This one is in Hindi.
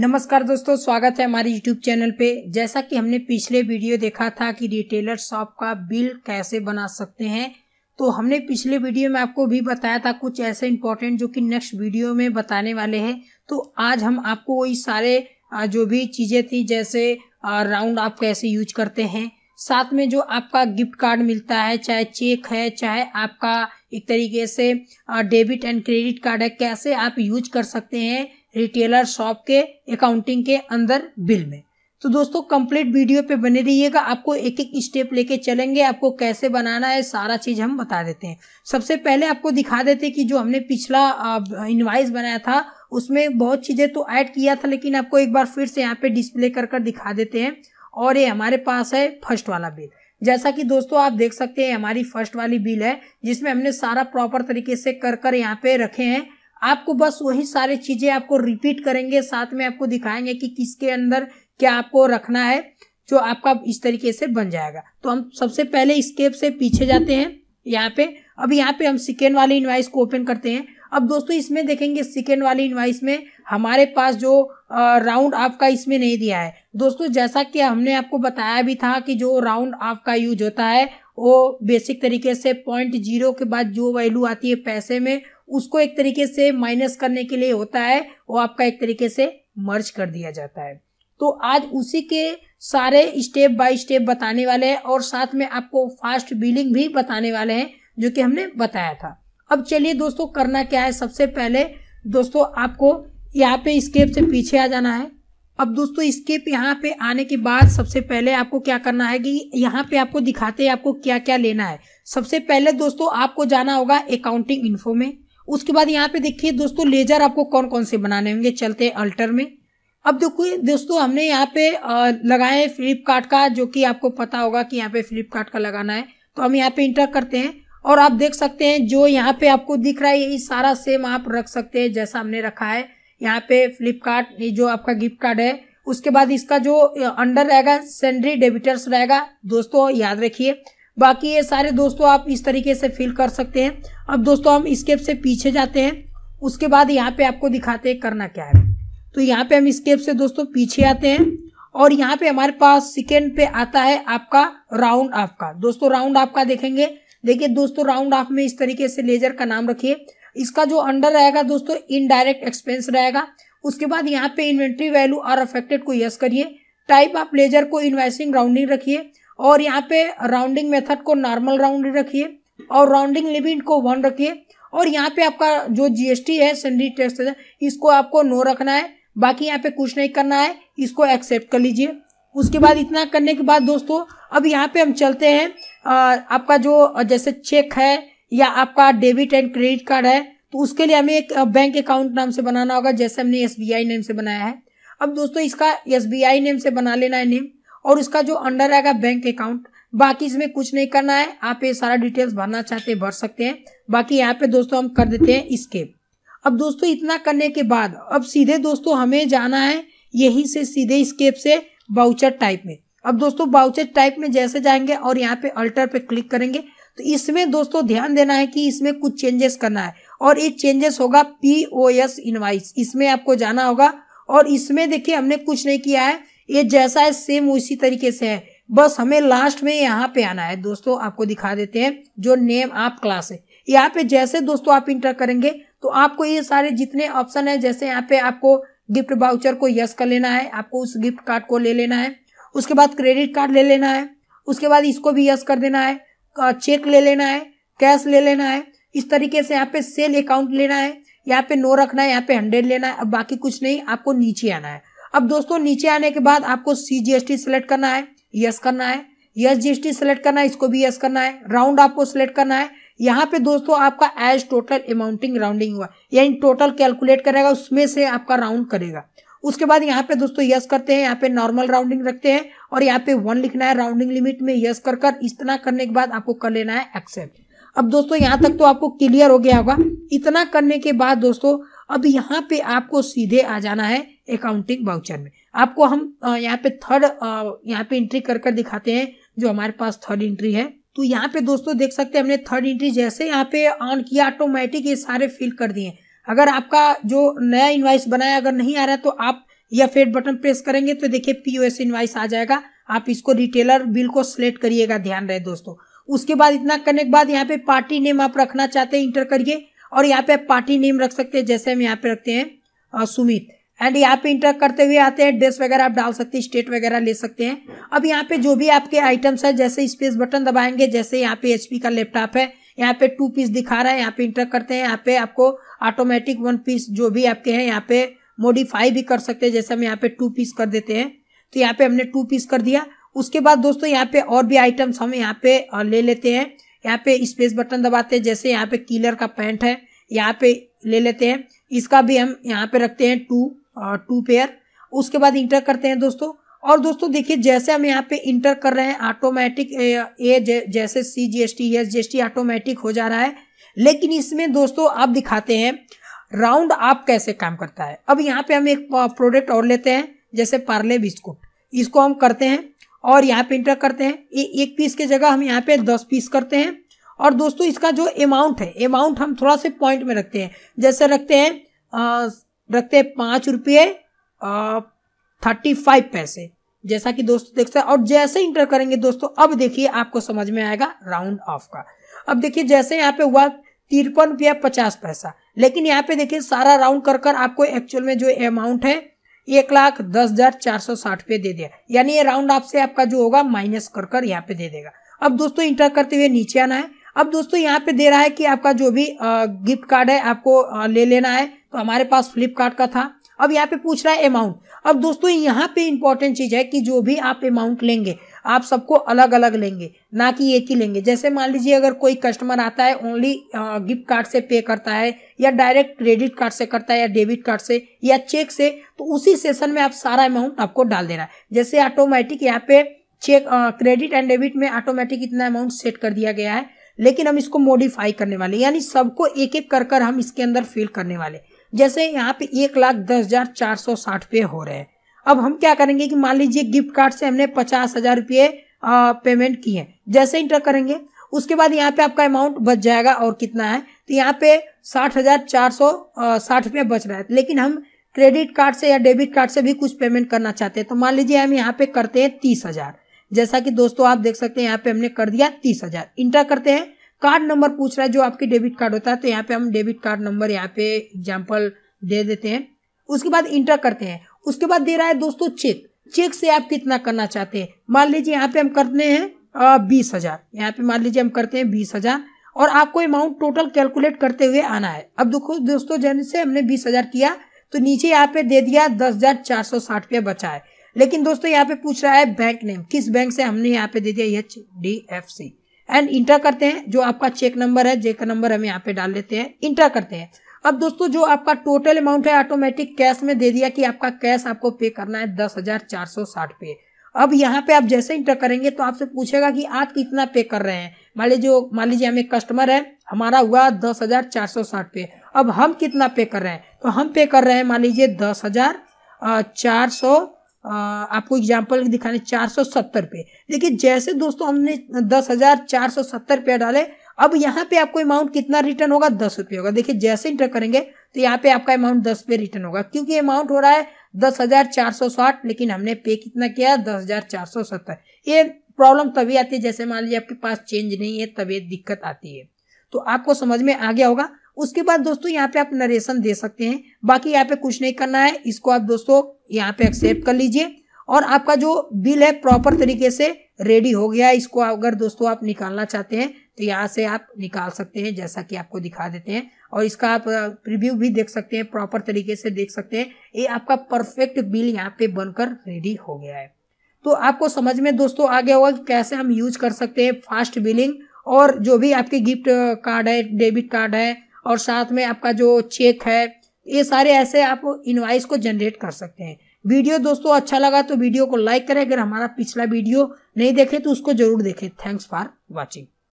नमस्कार दोस्तों स्वागत है हमारे यूट्यूब चैनल पे जैसा कि हमने पिछले वीडियो देखा था कि रिटेलर शॉप का बिल कैसे बना सकते हैं तो हमने पिछले वीडियो में आपको भी बताया था कुछ ऐसे इम्पोर्टेंट जो कि नेक्स्ट वीडियो में बताने वाले हैं तो आज हम आपको वही सारे जो भी चीज़ें थी जैसे राउंड आप कैसे यूज करते हैं साथ में जो आपका गिफ्ट कार्ड मिलता है चाहे चेक है चाहे आपका एक तरीके से डेबिट एंड क्रेडिट कार्ड है कैसे आप यूज कर सकते हैं रिटेलर शॉप के अकाउंटिंग के अंदर बिल में तो दोस्तों कंप्लीट वीडियो पे बने रहिएगा आपको एक एक स्टेप लेके चलेंगे आपको कैसे बनाना है सारा चीज हम बता देते हैं सबसे पहले आपको दिखा देते हैं कि जो हमने पिछला इनवाइस बनाया था उसमें बहुत चीजें तो ऐड किया था लेकिन आपको एक बार फिर से यहाँ पे डिस्प्ले कर कर दिखा देते हैं और ये हमारे पास है फर्स्ट वाला बिल जैसा कि दोस्तों आप देख सकते हैं हमारी फर्स्ट वाली बिल है जिसमें हमने सारा प्रॉपर तरीके से कर कर यहाँ पे रखे हैं आपको बस वही सारी चीजें आपको रिपीट करेंगे साथ में आपको दिखाएंगे कि किसके अंदर क्या आपको रखना है जो आपका इस तरीके से बन जाएगा तो हम सबसे पहले स्केप से पीछे जाते हैं यहाँ पे अब यहाँ पे हम सिकेंड वाली इन्वाइस को ओपन करते हैं अब दोस्तों इसमें देखेंगे सिकेंड वाली इन्वाइस में हमारे पास जो राउंड आपका इसमें नहीं दिया है दोस्तों जैसा कि हमने आपको बताया भी था कि जो राउंड आपका यूज होता है वो बेसिक तरीके से पॉइंट जीरो के बाद जो वैल्यू आती है पैसे में उसको एक तरीके से माइनस करने के लिए होता है वो आपका एक तरीके से मर्ज कर दिया जाता है तो आज उसी के सारे स्टेप बाय स्टेप बताने वाले हैं और साथ में आपको फास्ट बिलिंग भी बताने वाले हैं जो कि हमने बताया था अब चलिए दोस्तों करना क्या है सबसे पहले दोस्तों आपको यहाँ पे स्केप से पीछे आ जाना है अब दोस्तों स्केप यहाँ पे आने के बाद सबसे पहले आपको क्या करना है कि यहाँ पे आपको दिखाते हैं आपको क्या क्या लेना है सबसे पहले दोस्तों आपको जाना होगा अकाउंटिंग इन्फो में उसके बाद यहाँ पे देखिए दोस्तों लेजर आपको कौन कौन से बनाने होंगे चलते हैं अल्टर में अब देखो दोस्तों हमने यहाँ पे लगाए फ्लिपकार्ट का जो कि आपको पता होगा कि यहाँ पे फ्लिपकार्ट का लगाना है तो हम यहाँ पे इंटर करते हैं और आप देख सकते हैं जो यहाँ पे आपको दिख रहा है यही सारा सेम आप रख सकते हैं जैसा हमने रखा है यहाँ पे फ्लिपकार्ट जो आपका गिफ्ट कार्ड है उसके बाद इसका जो अंडर रहेगा सेंडरी डेबिटर्स रहेगा दोस्तों याद रखिए बाकी ये सारे दोस्तों आप इस तरीके से फिल कर सकते हैं अब दोस्तों हम स्केप से पीछे जाते हैं उसके बाद यहाँ पे आपको दिखाते हैं करना क्या है तो यहाँ पे हम स्केप से दोस्तों पीछे आते हैं और यहाँ पे हमारे पास सेकेंड पे आता है आपका राउंड ऑफ का दोस्तों राउंड ऑफ का देखेंगे देखिए दोस्तों राउंड ऑफ में इस तरीके से लेजर का नाम रखिए इसका जो अंडर रहेगा दोस्तों इनडायरेक्ट एक्सपेंस रहेगा उसके बाद यहाँ पे इन्वेंट्री वैल्यू और अफेक्टेड को यस करिए टाइप ऑफ लेजर को इन्वेस्टिंग राउंडिंग रखिए और यहाँ पे राउंडिंग मेथड को नॉर्मल राउंड रखिए और राउंडिंग लिमिट को वन रखिए और यहाँ पे आपका जो जीएसटी है सैलरी टैक्स है इसको आपको नो रखना है बाकी यहाँ पे कुछ नहीं करना है इसको एक्सेप्ट कर लीजिए उसके बाद इतना करने के बाद दोस्तों अब यहाँ पे हम चलते हैं आ, आपका जो जैसे चेक है या आपका डेबिट एंड क्रेडिट कार्ड है तो उसके लिए हमें एक बैंक अकाउंट नाम से बनाना होगा जैसे हमने एस नेम से बनाया है अब दोस्तों इसका एस नेम से बना लेना है नेम और उसका जो अंडर आएगा बैंक अकाउंट बाकी इसमें कुछ नहीं करना है आप ये सारा डिटेल्स भरना चाहते हैं भर सकते हैं बाकी यहाँ पे दोस्तों हम कर देते हैं इसके अब दोस्तों इतना करने के बाद अब सीधे दोस्तों हमें जाना है यही से सीधे स्केप से बाउचर टाइप में अब दोस्तों बाउचर टाइप में जैसे जाएंगे और यहाँ पे अल्टर पे क्लिक करेंगे तो इसमें दोस्तों ध्यान देना है कि इसमें कुछ चेंजेस करना है और ये चेंजेस होगा पीओ एस इनवाइस इसमें आपको जाना होगा और इसमें देखिए हमने कुछ नहीं किया है ये जैसा है सेम उसी तरीके से है बस हमें लास्ट में यहाँ पे आना है दोस्तों आपको दिखा देते हैं जो नेम आप क्लास है यहाँ पे जैसे दोस्तों आप इंटर करेंगे तो आपको ये सारे जितने ऑप्शन है जैसे यहाँ पे आपको गिफ्ट बाउचर को यस कर लेना है आपको उस गिफ्ट कार्ड को ले लेना है उसके बाद क्रेडिट कार्ड ले लेना है उसके बाद इसको भी यस कर देना है चेक ले लेना है कैश ले लेना है इस तरीके से यहाँ पे सेल अकाउंट लेना है यहाँ पे नो रखना है यहाँ पे हंड्रेड लेना है अब बाकी कुछ नहीं आपको नीचे आना है अब दोस्तों नीचे आने के बाद आपको C G S T select करना है यस करना है yes G S T select करना है इसको भी यस करना है राउंड आपको सिलेक्ट करना है यहाँ पे दोस्तों आपका एज टोटल अमाउंटिंग राउंडिंग हुआ यानी टोटल कैलकुलेट करेगा उसमें से आपका राउंड करेगा उसके बाद यहाँ पे दोस्तों यस करते हैं यहाँ पे नॉर्मल राउंडिंग रखते हैं और यहाँ पे वन लिखना है राउंडिंग लिमिट में यस कर कर इतना करने के बाद आपको कर लेना है एक्सेप्ट अब दोस्तों यहाँ तक तो आपको क्लियर हो गया होगा इतना करने के बाद दोस्तों अब यहाँ पे आपको सीधे आ जाना है अकाउंटिंग वाउचर में आपको हम यहाँ पे थर्ड यहाँ पे एंट्री कर कर दिखाते हैं जो हमारे पास थर्ड एंट्री है तो यहाँ पे दोस्तों देख सकते हैं हमने थर्ड एंट्री जैसे यहाँ पे ऑन किया ऑटोमेटिक ये सारे फिल कर दिए अगर आपका जो नया इन्वाइस बनाया अगर नहीं आ रहा है तो आप या फेड बटन प्रेस करेंगे तो देखिए पीओएस इन्वाइस आ जाएगा आप इसको रिटेलर बिल को सिलेक्ट करिएगा ध्यान रहे दोस्तों उसके बाद इतना करने के बाद यहाँ पे पार्टी नेम आप रखना चाहते हैं इंटर करिए और यहाँ पे आप पार्टी नेम रख सकते हैं जैसे हम यहाँ पे रखते हैं सुमित एंड यहाँ पे इंटर करते हुए आते हैं ड्रेस वगैरह आप डाल सकते हैं स्टेट वगैरह ले सकते हैं अब यहाँ पे जो भी आपके आइटम्स है जैसे स्पेस बटन दबाएंगे जैसे यहाँ पे एचपी का लैपटॉप है यहाँ पे टू पीस दिखा रहा है यहाँ पे इंटर करते हैं यहाँ पे आपको ऑटोमेटिक वन पीस जो भी आपके हैं यहाँ पे मॉडिफाई भी कर सकते हैं जैसे हम यहाँ पे टू पीस कर देते हैं तो यहाँ पे हमने टू पीस कर दिया उसके बाद दोस्तों यहाँ पे और भी आइटम्स हम यहाँ पे ले लेते हैं यहाँ पे स्पेस बटन दबाते हैं जैसे यहाँ पे किलर का पैंट है यहाँ पे ले लेते हैं इसका भी हम यहाँ पे रखते हैं टू टू पेयर उसके बाद इंटर करते हैं दोस्तों और दोस्तों देखिए जैसे हम यहाँ पे इंटर कर रहे हैं ऑटोमेटिक ए जैसे C G S T S G S T automatic हो जा रहा है लेकिन इसमें दोस्तों आप दिखाते हैं राउंड आप कैसे काम करता है अब यहाँ पे हम एक प्रोडक्ट और लेते हैं जैसे पार्ले बिस्कुट इसको हम करते हैं और यहाँ पे इंटर करते हैं ए, एक पीस के जगह हम यहाँ पे दस पीस करते हैं और दोस्तों इसका जो अमाउंट है अमाउंट हम थोड़ा से पॉइंट में रखते हैं जैसे रखते हैं रखते हैं पाँच रुपये थर्टी फाइव पैसे जैसा कि दोस्तों देखते हैं और जैसे इंटर करेंगे दोस्तों अब देखिए आपको समझ में आएगा राउंड ऑफ का अब देखिए जैसे यहाँ पे हुआ तिरपन रुपया पचास पैसा लेकिन यहाँ पे देखिए सारा राउंड कर कर आपको एक्चुअल में जो अमाउंट है एक लाख दस हजार चार सौ साठ पे दे दिया यानी ये राउंड ऑफ से आपका जो होगा माइनस कर कर यहाँ पे दे देगा अब दोस्तों इंटर करते हुए नीचे आना है अब दोस्तों यहाँ पे दे रहा है कि आपका जो भी गिफ्ट कार्ड है आपको ले लेना है तो हमारे पास फ्लिपकार्ट का था अब यहाँ पे पूछ रहा है अमाउंट अब दोस्तों यहाँ पे इंपॉर्टेंट चीज़ है कि जो भी आप अमाउंट लेंगे आप सबको अलग अलग लेंगे ना कि एक ही लेंगे जैसे मान लीजिए अगर कोई कस्टमर आता है ओनली गिफ्ट कार्ड से पे करता है या डायरेक्ट क्रेडिट कार्ड से करता है या डेबिट कार्ड से या चेक से तो उसी सेशन में आप सारा अमाउंट आपको डाल देना है जैसे ऑटोमेटिक यहाँ पे चेक क्रेडिट एंड डेबिट में ऑटोमेटिक इतना अमाउंट सेट कर दिया गया है लेकिन हम इसको मॉडिफाई करने वाले यानी सबको एक एक कर कर हम इसके अंदर फिल करने वाले जैसे यहाँ पे एक लाख दस हजार चार सौ साठ रुपये हो रहे हैं अब हम क्या करेंगे कि मान लीजिए गिफ्ट कार्ड से हमने पचास हजार रुपये पेमेंट की है जैसे इंटर करेंगे उसके बाद यहाँ पे आपका अमाउंट बच जाएगा और कितना है तो यहाँ पे साठ हजार चार सौ साठ रुपये बच रहा है लेकिन हम क्रेडिट कार्ड से या डेबिट कार्ड से भी कुछ पेमेंट करना चाहते हैं तो मान लीजिए हम यहाँ पे करते हैं तीस हजार जैसा कि दोस्तों आप देख सकते हैं यहाँ पे हमने कर दिया तीस हजार इंटर करते हैं कार्ड नंबर पूछ रहा है जो आपके डेबिट कार्ड होता है तो यहाँ पे हम डेबिट कार्ड नंबर यहाँ पे एग्जाम्पल दे देते हैं उसके बाद इंटर करते हैं उसके बाद दे रहा है दोस्तों चेक चेक से आप कितना करना चाहते हैं मान लीजिए यहाँ पे हम करते हैं बीस हजार यहाँ पे मान लीजिए हम करते हैं बीस हजार और आपको अमाउंट टोटल कैलकुलेट करते हुए आना है अब देखो दोस्तों जैसे हमने बीस हजार किया तो नीचे यहाँ पे दे दिया दस हजार चार सौ साठ रुपया बचा है लेकिन दोस्तों यहाँ पे पूछ रहा है बैंक नेम किस बैंक से हमने यहाँ पे दे दिया H D F C and enter करते हैं जो आपका चेक नंबर है चेक नंबर हम यहाँ पे डाल लेते हैं इंटर करते हैं अब दोस्तों जो आपका टोटल अमाउंट है ऑटोमेटिक कैश में दे दिया कि आपका कैश आपको पे करना है दस हजार चार सौ साठ पे अब यहाँ पे आप जैसे इंटर करेंगे तो आपसे पूछेगा कि आप कितना पे कर रहे हैं मान लीजिए मान लीजिए हमें कस्टमर है हमारा हुआ दस हजार चार सौ साठ पे अब हम कितना पे कर रहे हैं तो हम पे कर रहे हैं मान लीजिए दस हजार चार सौ आपको एग्जाम्पल दिखाने चार सौ सत्तर पे देखिए जैसे दोस्तों हमने दस हजार चार सौ सत्तर रुपया डाले अब यहाँ पे आपको अमाउंट कितना रिटर्न होगा दस रुपये होगा देखिए जैसे इंटर करेंगे तो यहाँ पे आपका अमाउंट दस पे रिटर्न होगा क्योंकि अमाउंट हो रहा है दस हजार चार सौ साठ लेकिन हमने पे कितना किया दस हजार चार सौ सत्तर ये प्रॉब्लम तभी आती है जैसे मान लीजिए आपके पास चेंज नहीं है तभी दिक्कत आती है तो आपको समझ में आ गया होगा उसके बाद दोस्तों यहाँ पे आप नरेशन दे सकते हैं बाकी यहाँ पे कुछ नहीं करना है इसको आप दोस्तों यहाँ पे एक्सेप्ट कर लीजिए और आपका जो बिल है प्रॉपर तरीके से रेडी हो गया इसको अगर दोस्तों आप निकालना चाहते हैं तो यहाँ से आप निकाल सकते हैं जैसा कि आपको दिखा देते हैं और इसका आप प्रीव्यू भी देख सकते हैं प्रॉपर तरीके से देख सकते हैं ये आपका परफेक्ट बिल यहाँ पे बनकर रेडी हो गया है तो आपको समझ में दोस्तों आ गया होगा कि कैसे हम यूज कर सकते हैं फास्ट बिलिंग और जो भी आपके गिफ्ट कार्ड है डेबिट कार्ड है और साथ में आपका जो चेक है ये सारे ऐसे आप इन्वाइस को जनरेट कर सकते हैं वीडियो दोस्तों अच्छा लगा तो वीडियो को लाइक करें अगर हमारा पिछला वीडियो नहीं देखे तो उसको जरूर देखें थैंक्स फॉर वॉचिंग